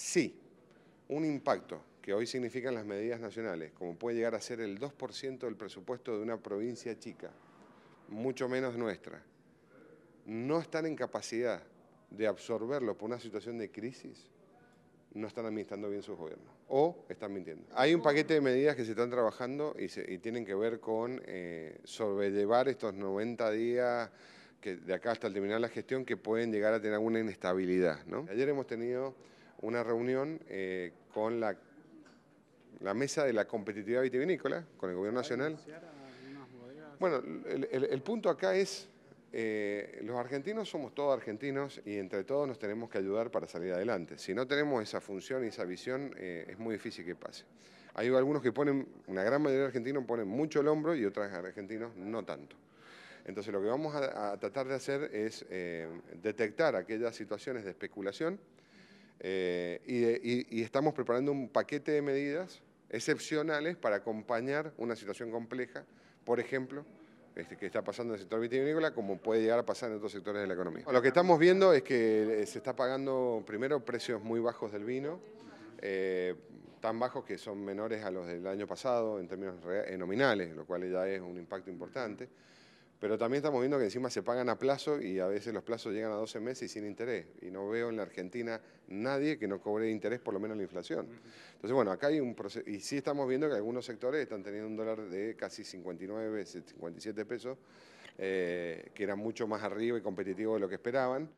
sí un impacto que hoy significan las medidas nacionales, como puede llegar a ser el 2% del presupuesto de una provincia chica, mucho menos nuestra, no están en capacidad de absorberlo por una situación de crisis, no están administrando bien sus gobiernos o están mintiendo. Hay un paquete de medidas que se están trabajando y, tienen que ver con eh, sobrellevar estos 90 días que de acá hasta el terminar la gestión que pueden llegar a tener alguna inestabilidad. Ayer hemos tenido una reunión eh, con la, mesa de la competitividad vitivinícola, con el gobierno nacional. Bueno, el, el punto acá es, eh, los argentinos somos todos argentinos y entre todos nos tenemos que ayudar para salir adelante. Si no tenemos esa función y esa visión, eh, es muy difícil que pase. Hay algunos que ponen, una gran mayoría de argentinos ponen mucho el hombro y otros argentinos no tanto. Entonces lo que vamos a, tratar de hacer es detectar aquellas situaciones de especulación eh, y, estamos preparando un paquete de medidas excepcionales para acompañar una situación compleja, por ejemplo, este, que está pasando en el sector vitivinícola, como puede llegar a pasar en otros sectores de la economía. Lo que estamos viendo es que eh, se está pagando primero precios muy bajos del vino, eh, tan bajos que son menores a los del año pasado en términos nominales, lo cual ya es un impacto importante. Pero también estamos viendo que encima se pagan a plazo y a veces los plazos llegan a 12 meses y sin interés. Y no veo en la Argentina nadie que no cobre interés, por lo menos la inflación. Entonces, bueno, acá hay un proceso. Y sí estamos viendo que algunos sectores están teniendo un dólar de casi 59, 57 pesos, eh, que era mucho más arriba y competitivo de lo que esperaban.